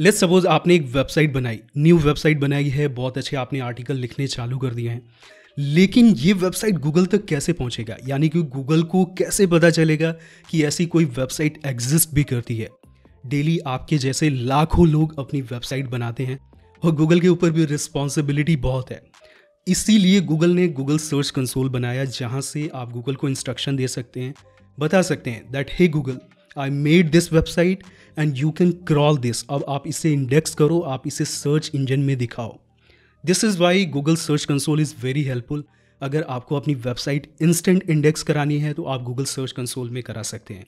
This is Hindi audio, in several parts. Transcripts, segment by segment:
लेट सपोज आपने एक वेबसाइट बनाई न्यू वेबसाइट बनाई है बहुत अच्छे आपने आर्टिकल लिखने चालू कर दिए हैं लेकिन ये वेबसाइट गूगल तक कैसे पहुंचेगा यानी कि गूगल को कैसे पता चलेगा कि ऐसी कोई वेबसाइट एग्जिस्ट भी करती है डेली आपके जैसे लाखों लोग अपनी वेबसाइट बनाते हैं और गूगल के ऊपर भी रिस्पॉन्सिबिलिटी बहुत है इसीलिए गूगल ने गूगल सर्च कंसोल बनाया जहाँ से आप गूगल को इंस्ट्रक्शन दे सकते हैं बता सकते हैं that hey Google I made this website and you can crawl this अब आप इसे इंडेक्स करो आप इसे सर्च इंजन में दिखाओ this is why Google search console is very helpful अगर आपको अपनी वेबसाइट इंस्टेंट इंडेक्स करानी है तो आप गूगल सर्च कंसोल में करा सकते हैं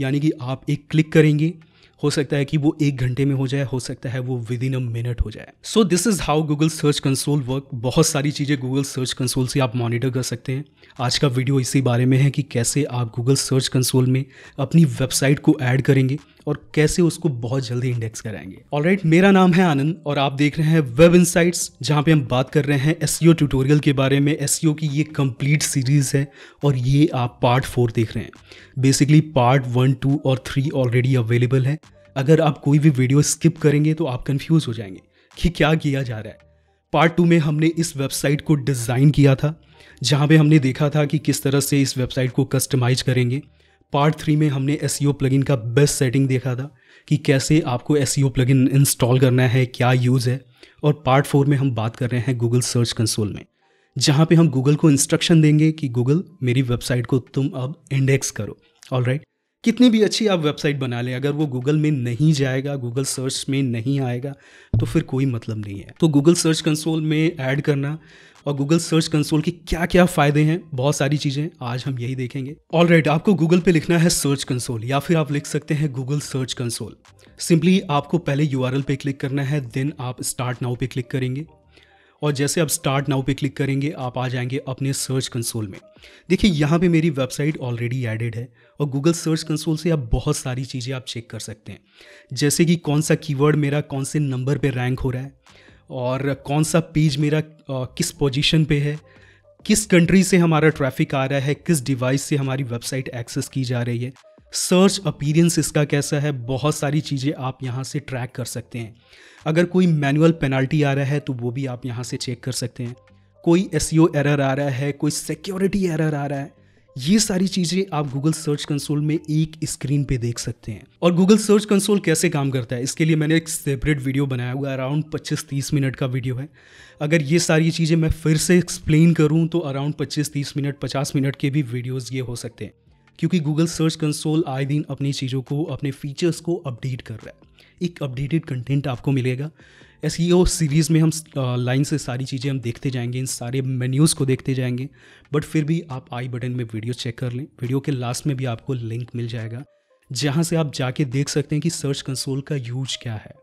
यानी कि आप एक क्लिक करेंगे हो सकता है कि वो एक घंटे में हो जाए हो सकता है वो विद इन अ मिनट हो जाए so this is how Google search console work बहुत सारी चीज़ें गूगल सर्च कंसोल से आप मॉनिटर कर सकते हैं आज का वीडियो इसी बारे में है कि कैसे आप गूगल सर्च कंसोल में अपनी वेबसाइट को ऐड करेंगे और कैसे उसको बहुत जल्दी इंडेक्स कराएंगे ऑलराइट right, मेरा नाम है आनंद और आप देख रहे हैं वेब इनसाइट्स जहाँ पे हम बात कर रहे हैं एस ट्यूटोरियल e के बारे में एस e की ये कंप्लीट सीरीज़ है और ये आप पार्ट फोर देख रहे हैं बेसिकली पार्ट वन टू और थ्री ऑलरेडी अवेलेबल है अगर आप कोई भी वीडियो स्किप करेंगे तो आप कन्फ्यूज़ हो जाएंगे कि क्या किया जा रहा है पार्ट टू में हमने इस वेबसाइट को डिज़ाइन किया था जहाँ पे हमने देखा था कि किस तरह से इस वेबसाइट को कस्टमाइज करेंगे पार्ट थ्री में हमने एस प्लगइन e का बेस्ट सेटिंग देखा था कि कैसे आपको एस प्लगइन इंस्टॉल करना है क्या यूज़ है और पार्ट फोर में हम बात कर रहे हैं गूगल सर्च कंसोल में जहाँ पे हम गूगल को इंस्ट्रक्शन देंगे कि गूगल मेरी वेबसाइट को तुम अब इंडेक्स करो ऑल राइट कितनी भी अच्छी आप वेबसाइट बना लें अगर वो गूगल में नहीं जाएगा गूगल सर्च में नहीं आएगा तो फिर कोई मतलब नहीं है तो गूगल सर्च कंसोल में ऐड करना और गूगल सर्च कंसोल के क्या क्या फ़ायदे हैं बहुत सारी चीज़ें आज हम यही देखेंगे ऑल right, आपको गूगल पे लिखना है सर्च कंसोल या फिर आप लिख सकते हैं गूगल सर्च कंसोल सिंपली आपको पहले यू पे क्लिक करना है देन आप स्टार्ट नाउ पे क्लिक करेंगे और जैसे आप स्टार्ट नाउ पे क्लिक करेंगे आप आ जाएंगे अपने सर्च कंसोल में देखिए यहाँ पे मेरी वेबसाइट ऑलरेडी एडेड है और गूगल सर्च कंसोल से आप बहुत सारी चीज़ें आप चेक कर सकते हैं जैसे कि कौन सा कीवर्ड मेरा कौन से नंबर पर रैंक हो रहा है और कौन सा पेज मेरा किस पोजीशन पे है किस कंट्री से हमारा ट्रैफिक आ रहा है किस डिवाइस से हमारी वेबसाइट एक्सेस की जा रही है सर्च अपीरेंस इसका कैसा है बहुत सारी चीज़ें आप यहाँ से ट्रैक कर सकते हैं अगर कोई मैनुअल पेनल्टी आ रहा है तो वो भी आप यहाँ से चेक कर सकते हैं कोई एस एरर e आ रहा है कोई सिक्योरिटी एरर आ रहा है ये सारी चीज़ें आप गूगल सर्च कंसोल में एक स्क्रीन पे देख सकते हैं और गूगल सर्च कंसोल कैसे काम करता है इसके लिए मैंने एक सेपरेट वीडियो बनाया हुआ है अराउंड 25-30 मिनट का वीडियो है अगर ये सारी चीज़ें मैं फिर से एक्सप्लेन करूँ तो अराउंड 25-30 मिनट 50 मिनट के भी वीडियोज़ ये हो सकते हैं क्योंकि गूगल सर्च कंसोल आए दिन अपनी चीज़ों को अपने फीचर्स को अपडेट कर रहा है एक अपडेटेड कंटेंट आपको मिलेगा ओ सीरीज़ e में हम लाइन से सारी चीज़ें हम देखते जाएंगे इन सारे मेन्यूज़ को देखते जाएंगे बट फिर भी आप आई बटन में वीडियो चेक कर लें वीडियो के लास्ट में भी आपको लिंक मिल जाएगा जहाँ से आप जाके देख सकते हैं कि सर्च कंसोल का यूज क्या है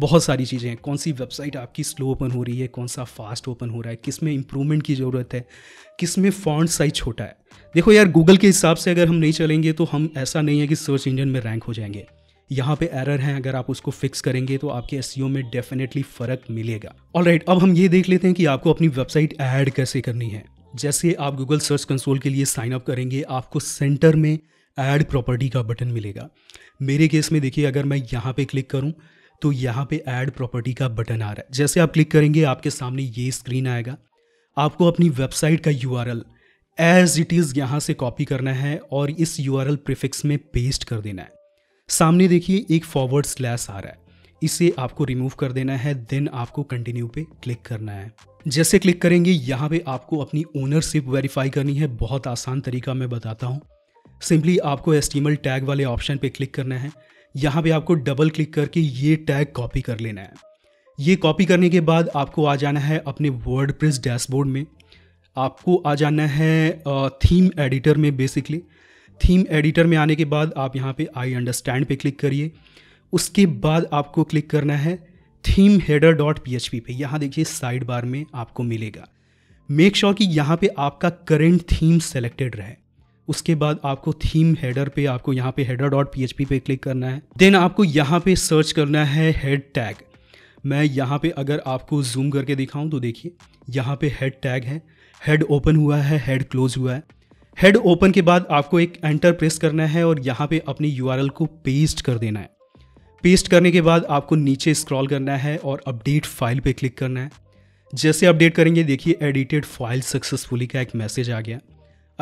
बहुत सारी चीज़ें हैं कौन सी वेबसाइट आपकी स्लो ओपन हो रही है कौन सा फास्ट ओपन हो रहा है किस में इंप्रूवमेंट की ज़रूरत है किस में फॉन्ट साइज छोटा है देखो यार गूगल के हिसाब से अगर हम नहीं चलेंगे तो हम ऐसा नहीं है कि सर्च इंजन में रैंक हो जाएंगे यहाँ पे एरर हैं अगर आप उसको फिक्स करेंगे तो आपके एस e में डेफिनेटली फ़र्क मिलेगा ऑल right, अब हम ये देख लेते हैं कि आपको अपनी वेबसाइट ऐड कैसे करनी है जैसे आप गूगल सर्च कंसोल के लिए साइन अप करेंगे आपको सेंटर में ऐड प्रॉपर्टी का बटन मिलेगा मेरे केस में देखिए अगर मैं यहाँ पे क्लिक करूँ तो यहाँ पे ऐड प्रॉपर्टी का बटन आ रहा है जैसे आप क्लिक करेंगे आपके सामने ये स्क्रीन आएगा आपको अपनी वेबसाइट का यू एज इट इज़ यहाँ से कॉपी करना है और इस यू आर प्रिफिक्स में पेस्ट कर देना है सामने देखिए एक फॉरवर्ड स्लैश आ रहा है इसे आपको रिमूव कर देना है देन आपको कंटिन्यू पे क्लिक करना है जैसे क्लिक करेंगे यहाँ पे आपको अपनी ओनरशिप वेरीफाई करनी है बहुत आसान तरीका मैं बताता हूँ सिंपली आपको एस्टिमल टैग वाले ऑप्शन पे क्लिक करना है यहाँ पे आपको डबल क्लिक करके ये टैग कॉपी कर लेना है ये कॉपी करने के बाद आपको आ जाना है अपने वर्ड डैशबोर्ड में आपको आ जाना है थीम एडिटर में बेसिकली थीम एडिटर में आने के बाद आप यहाँ पे आई अंडरस्टैंड पे क्लिक करिए उसके बाद आपको क्लिक करना है theme header dot P H P पे यहाँ देखिए साइड बार में आपको मिलेगा मेक श्योर sure कि यहाँ पे आपका करेंट थीम सेलेक्टेड रहे उसके बाद आपको थीम हेडर पे आपको यहाँ पे हेडर डॉट पी पे क्लिक करना है देन आपको यहाँ पे सर्च करना है हेड टैग मैं यहाँ पे अगर आपको जूम करके दिखाऊँ तो देखिए यहाँ पे हेड टैग है हेड ओपन हुआ है हेड क्लोज हुआ है हेड ओपन के बाद आपको एक एंटर प्रेस करना है और यहाँ पे अपनी यू को पेस्ट कर देना है पेस्ट करने के बाद आपको नीचे स्क्रॉल करना है और अपडेट फाइल पे क्लिक करना है जैसे अपडेट करेंगे देखिए एडिटेड फाइल सक्सेसफुली का एक मैसेज आ गया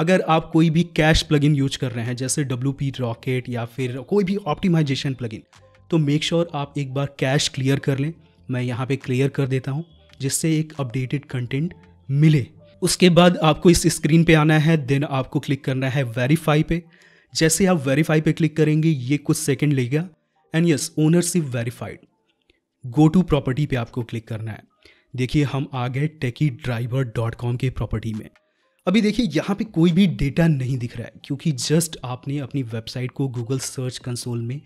अगर आप कोई भी कैश प्लगइन यूज कर रहे हैं जैसे डब्ल्यू पी रॉकेट या फिर कोई भी ऑप्टिमाइजेशन प्लगइन तो मेक श्योर sure आप एक बार कैश क्लियर कर लें मैं यहाँ पे क्लियर कर देता हूँ जिससे एक अपडेटेड कंटेंट मिले उसके बाद आपको इस स्क्रीन पे आना है देन आपको क्लिक करना है वेरीफाई पे जैसे आप वेरीफाई पे क्लिक करेंगे ये कुछ सेकंड लेगा and yes ownership verified go to property पे आपको क्लिक करना है देखिए हम आ गए टेकी ड्राइवर डॉट कॉम के प्रॉपर्टी में अभी देखिए यहाँ पे कोई भी डेटा नहीं दिख रहा है क्योंकि जस्ट आपने अपनी वेबसाइट को गूगल सर्च कंसोल में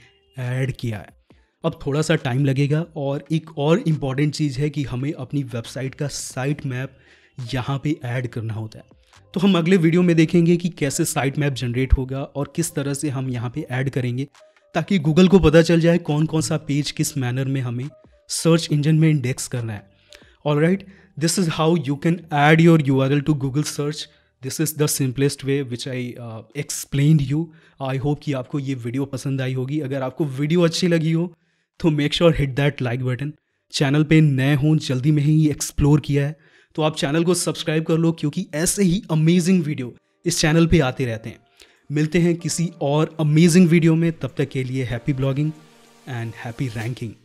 ऐड किया है अब थोड़ा सा टाइम लगेगा और एक और इम्पॉर्टेंट चीज़ है कि हमें अपनी वेबसाइट का साइट मैप यहाँ पे ऐड करना होता है तो हम अगले वीडियो में देखेंगे कि कैसे साइट मैप जनरेट होगा और किस तरह से हम यहाँ पे ऐड करेंगे ताकि गूगल को पता चल जाए कौन कौन सा पेज किस मैनर में हमें सर्च इंजन में इंडेक्स करना है all right right, this is how you can add your url to google search this is the simplest way which I explain you I hope कि आपको ये वीडियो पसंद आई होगी अगर आपको वीडियो अच्छी लगी हो तो make sure hit that like button channel पर नए हों जल्दी में ही एक्सप्लोर किया है तो आप चैनल को सब्सक्राइब कर लो क्योंकि ऐसे ही अमेजिंग वीडियो इस चैनल पर आते रहते हैं मिलते हैं किसी और अमेजिंग वीडियो में तब तक के लिए happy blogging and happy ranking